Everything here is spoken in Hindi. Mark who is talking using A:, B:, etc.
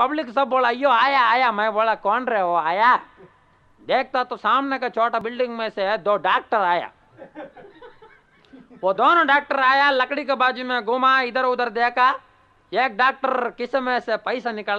A: पब्लिक सब बोला यो आया आया मैं बोला कौन रहे हो आया देखता तो सामने का छोटा बिल्डिंग में से दो डॉक्टर आया वो दोनों डॉक्टर आया लकड़ी के बाजू में घुमा इधर उधर देखा एक डॉक्टर किस में से पैसा निकाल